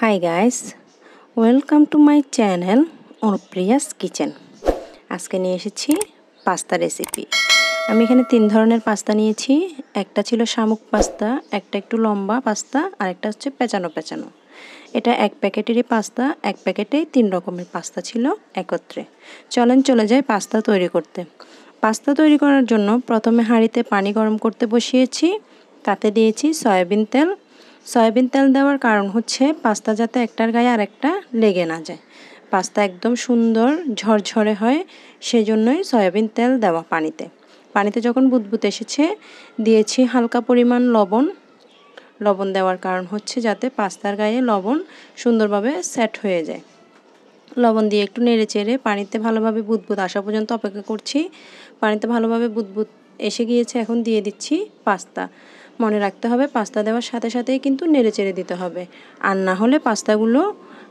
high guys welcome to my channel Anupriya's kitchen আজকে নিয়ে এসেছি পাস্তা রেসিপি আমি এখানে তিন ধরনের পাস্তা নিয়েছি একটা ছিল শামুক পাস্তা একটা একটু লম্বা পাস্তা আর একটা হচ্ছে পেঁচানো পেঁচানো এটা এক প্যাকেটেরই পাস্তা এক প্যাকেটেই তিন রকমের পাস্তা ছিল একত্রে চলেন চলে যাই পাস্তা তৈরি করতে পাস্তা তৈরি করার জন্য প্রথমে হাঁড়িতে পানি গরম করতে বসিয়েছি তাতে দিয়েছি সয়াবিন তেল সয়াবিন তেল দেওয়ার কারণ হচ্ছে পাস্তা যাতে একটার গায়ে আর একটা লেগে না যায় পাস্তা একদম সুন্দর ঝরঝরে হয় সেই জন্যই সয়াবিন তেল দেওয়া পানিতে পানিতে যখন বুদবুত এসেছে দিয়েছি হালকা পরিমাণ লবণ লবণ দেওয়ার কারণ হচ্ছে যাতে পাস্তার গায়ে লবণ সুন্দরভাবে সেট হয়ে যায় লবণ দিয়ে একটু নেড়ে চেড়ে পানিতে ভালোভাবে বুদবুদ আসা পর্যন্ত অপেক্ষা করছি পানিতে ভালোভাবে বুদবুদ এসে গিয়েছে এখন দিয়ে দিচ্ছি পাস্তা মনে রাখতে হবে পাস্তা দেওয়ার সাথে সাথেই কিন্তু নেড়ে চেড়ে দিতে হবে আর না হলে পাস্তাগুলো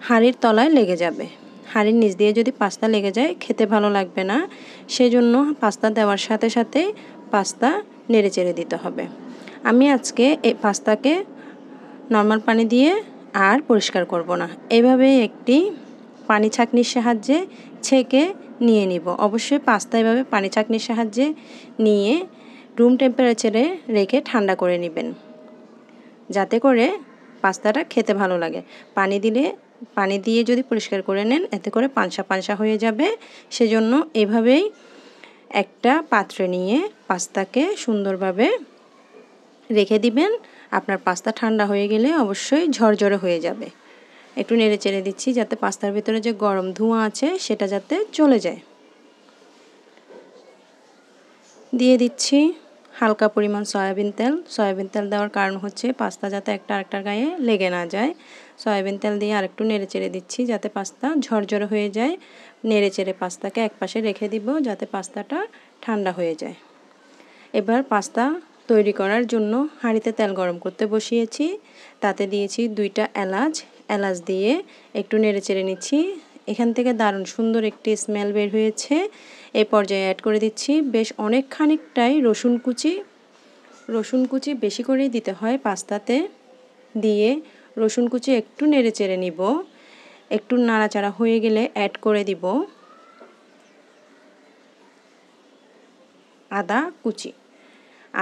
হাঁড়ির তলায় লেগে যাবে হাঁড়ির নিচ দিয়ে যদি পাস্তা লেগে যায় খেতে ভালো লাগবে না সেজন্য পাস্তা দেওয়ার সাথে সাথে পাস্তা নেড়ে চেড়ে দিতে হবে আমি আজকে এই পাস্তাকে নর্মাল পানি দিয়ে আর পরিষ্কার করব না এভাবে একটি পানি ছাঁকনির সাহায্যে ছেঁকে নিয়ে নিব অবশ্যই পাস্তা এভাবে পানি ছাঁকনির সাহায্যে নিয়ে রুম টেম্পারেচারে রেখে ঠান্ডা করে নেবেন যাতে করে পাস্তাটা খেতে ভালো লাগে পানি দিলে পানি দিয়ে যদি পরিষ্কার করে নেন এতে করে পানসা পাঁচা হয়ে যাবে সেজন্য এভাবেই একটা পাত্রে নিয়ে পাস্তাকে সুন্দরভাবে রেখে দিবেন আপনার পাস্তা ঠান্ডা হয়ে গেলে অবশ্যই ঝরঝরে হয়ে যাবে একটু নেড়ে চেড়ে দিচ্ছি যাতে পাস্তার ভিতরে যে গরম ধোঁয়া আছে সেটা যাতে চলে যায় দিয়ে দিচ্ছি হালকা পরিমাণ সয়াবিন তেল সয়াবিন তেল দেওয়ার কারণ হচ্ছে পাস্তা যাতে একটা আরেকটার গায়ে লেগে না যায় সয়াবিন তেল দিয়ে আরেকটু নেড়ে চেড়ে দিচ্ছি যাতে পাস্তা ঝরঝরে হয়ে যায় নেড়ে চেড়ে পাস্তাকে একপাশে রেখে দিব যাতে পাস্তাটা ঠান্ডা হয়ে যায় এবার পাস্তা তৈরি করার জন্য হাঁড়িতে তেল গরম করতে বসিয়েছি তাতে দিয়েছি দুইটা এলাচ এলাচ দিয়ে একটু নেড়ে চেড়ে নিচ্ছি এখান থেকে দারুণ সুন্দর একটি স্মেল বের হয়েছে এ পর্যায়ে অ্যাড করে দিচ্ছি বেশ অনেক খানিকটাই রসুন কুচি রসুন কুচি বেশি করেই দিতে হয় পাস্তাতে দিয়ে রসুন কুচি একটু নেড়ে চেড়ে নিব একটু নাড়াচাড়া হয়ে গেলে অ্যাড করে দিব আদা কুচি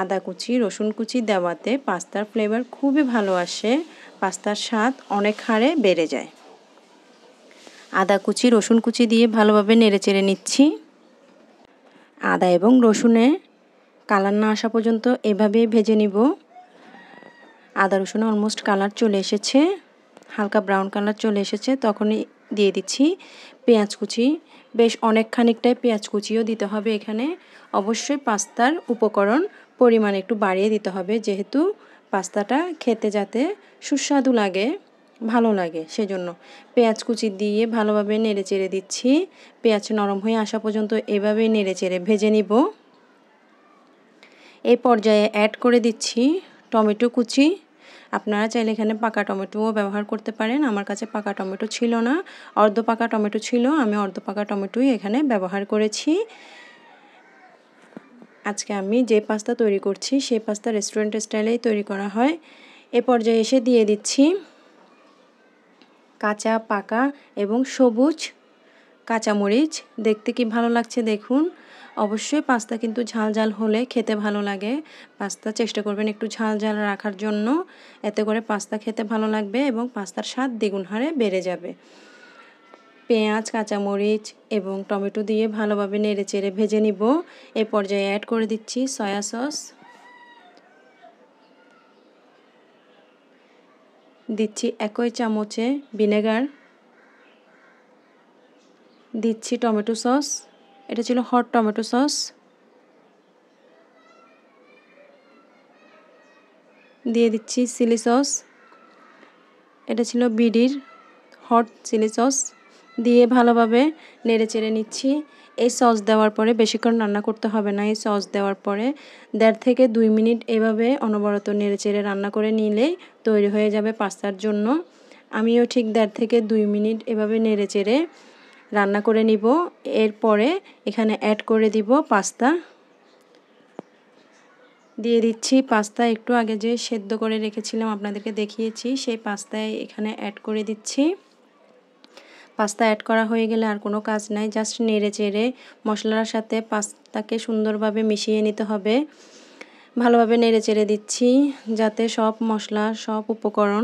আদা কুচি রসুন কুচি দেওয়াতে পাস্তার ফ্লেভার খুবই ভালো আসে পাস্তার স্বাদ অনেক হারে বেড়ে যায় আদা কুচি রসুন কুচি দিয়ে ভালোভাবে নেড়ে চেড়ে নিচ্ছি আদা এবং রসুনে কালার না আসা পর্যন্ত এভাবে ভেজে নিব আদা রসুনে অলমোস্ট কালার চলে এসেছে হালকা ব্রাউন কালার চলে এসেছে তখনই দিয়ে দিচ্ছি পেঁয়াজ কুচি বেশ অনেক খানিকটাই পেঁয়াজ কুচিও দিতে হবে এখানে অবশ্যই পাস্তার উপকরণ পরিমাণ একটু বাড়িয়ে দিতে হবে যেহেতু পাস্তাটা খেতে যাতে সুস্বাদু লাগে ভালো লাগে সেজন্য পেঁয়াজ কুচি দিয়ে ভালোভাবে নেড়ে চেড়ে দিচ্ছি পেঁয়াজ নরম হয়ে আসা পর্যন্ত এভাবেই নেড়ে চেড়ে ভেজে নিব এই পর্যায়ে অ্যাড করে দিচ্ছি টমেটো কুচি আপনারা চাইলে এখানে পাকা টমেটোও ব্যবহার করতে পারেন আমার কাছে পাকা টমেটো ছিল না অর্ধ পাকা টমেটো ছিল আমি অর্ধ পাকা টমেটোই এখানে ব্যবহার করেছি আজকে আমি যে পাস্তা তৈরি করছি সেই পাস্তা রেস্টুরেন্ট স্টাইলেই তৈরি করা হয় এ পর্যায়ে এসে দিয়ে দিচ্ছি কাঁচা পাকা এবং সবুজ কাঁচামরিচ দেখতে কি ভালো লাগছে দেখুন অবশ্যই পাস্তা কিন্তু ঝাল ঝাল হলে খেতে ভালো লাগে পাস্তা চেষ্টা করবেন একটু ঝাল ঝাল রাখার জন্য এতে করে পাস্তা খেতে ভালো লাগবে এবং পাস্তার স্বাদ দ্বিগুণ হারে বেড়ে যাবে পেঁয়াজ কাঁচামরিচ এবং টমেটো দিয়ে ভালোভাবে নেড়ে চেড়ে ভেজে নিব এ পর্যায়ে অ্যাড করে দিচ্ছি সয়া সস দিচ্ছি একই চামচে ভিনেগার দিচ্ছি টমেটো সস এটা ছিল হট টমেটো সস দিয়ে দিচ্ছি চিলি সস এটা ছিল বিডির হট চিলি সস দিয়ে ভালোভাবে নেড়ে চেড়ে নিচ্ছি এই সস দেওয়ার পরে বেশিক্ষণ রান্না করতে হবে না এই সস দেওয়ার পরে দেড় থেকে দুই মিনিট এভাবে অনবরত নেড়ে চেড়ে রান্না করে নিলেই তৈরি হয়ে যাবে পাস্তার জন্য আমিও ঠিক দেড় থেকে দুই মিনিট এভাবে নেড়ে চেড়ে রান্না করে নিব এরপরে এখানে অ্যাড করে দিব পাস্তা দিয়ে দিচ্ছি পাস্তা একটু আগে যে সেদ্ধ করে রেখেছিলাম আপনাদেরকে দেখিয়েছি সেই পাস্তায় এখানে অ্যাড করে দিচ্ছি পাস্তা অ্যাড করা হয়ে গেলে আর কোনো কাজ নাই জাস্ট নেড়ে চেড়ে মশলার সাথে পাস্তাকে সুন্দরভাবে মিশিয়ে নিতে হবে ভালোভাবে নেড়ে চেড়ে দিচ্ছি যাতে সব মশলা সব উপকরণ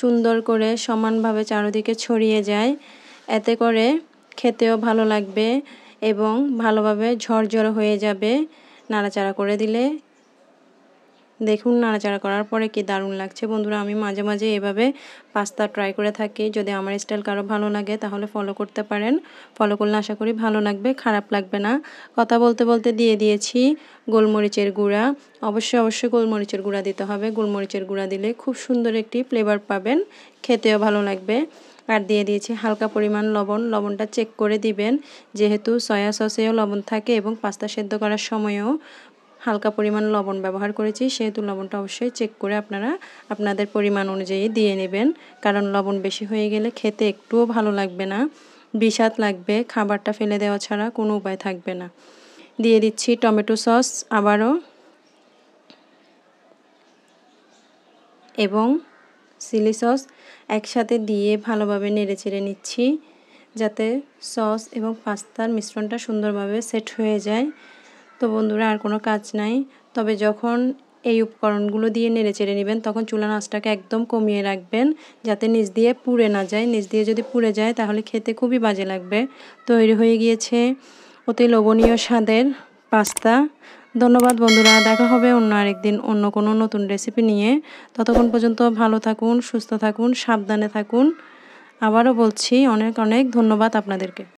সুন্দর করে সমানভাবে চারদিকে ছড়িয়ে যায় এতে করে খেতেও ভালো লাগবে এবং ভালোভাবে ঝরঝর হয়ে যাবে নাড়াচাড়া করে দিলে দেখুন নাড়াচাড়া করার পরে কি দারুণ লাগছে বন্ধুরা আমি মাঝে মাঝে এভাবে পাস্তা ট্রাই করে থাকি যদি আমার স্টাইল কারো ভালো লাগে তাহলে ফলো করতে পারেন ফলো করলে আশা করি ভালো লাগবে খারাপ লাগবে না কথা বলতে বলতে দিয়ে দিয়েছি গোলমরিচের গুঁড়া অবশ্যই অবশ্যই গোলমরিচের গুঁড়া দিতে হবে গোলমরিচের গুঁড়া দিলে খুব সুন্দর একটি ফ্লেভার পাবেন খেতেও ভালো লাগবে আর দিয়ে দিয়েছি হালকা পরিমাণ লবণ লবণটা চেক করে দিবেন যেহেতু সয়া সসেও লবণ থাকে এবং পাস্তা সেদ্ধ করার সময়েও হালকা পরিমাণ লবণ ব্যবহার করেছি সেহেতু লবণটা অবশ্যই চেক করে আপনারা আপনাদের পরিমাণ অনুযায়ী দিয়ে নেবেন কারণ লবণ বেশি হয়ে গেলে খেতে একটুও ভালো লাগবে না বিষাদ লাগবে খাবারটা ফেলে দেওয়া ছাড়া কোনো উপায় থাকবে না দিয়ে দিচ্ছি টমেটো সস আবারও এবং চিলি সস একসাথে দিয়ে ভালোভাবে নেড়ে চেড়ে নিচ্ছি যাতে সস এবং পাস্তার মিশ্রণটা সুন্দরভাবে সেট হয়ে যায় তো বন্ধুরা আর কোনো কাজ নাই তবে যখন এই উপকরণগুলো দিয়ে নেড়ে চেড়ে নেবেন তখন চুলা নাচটাকে একদম কমিয়ে রাখবেন যাতে নিচ দিয়ে পুড়ে না যায় নিচ দিয়ে যদি পুড়ে যায় তাহলে খেতে খুবই বাজে লাগবে তৈরি হয়ে গিয়েছে অতি লোভনীয় স্বাদের পাস্তা ধন্যবাদ বন্ধুরা দেখা হবে অন্য আরেকদিন অন্য কোনো নতুন রেসিপি নিয়ে ততক্ষণ পর্যন্ত ভালো থাকুন সুস্থ থাকুন সাবধানে থাকুন আবারও বলছি অনেক অনেক ধন্যবাদ আপনাদেরকে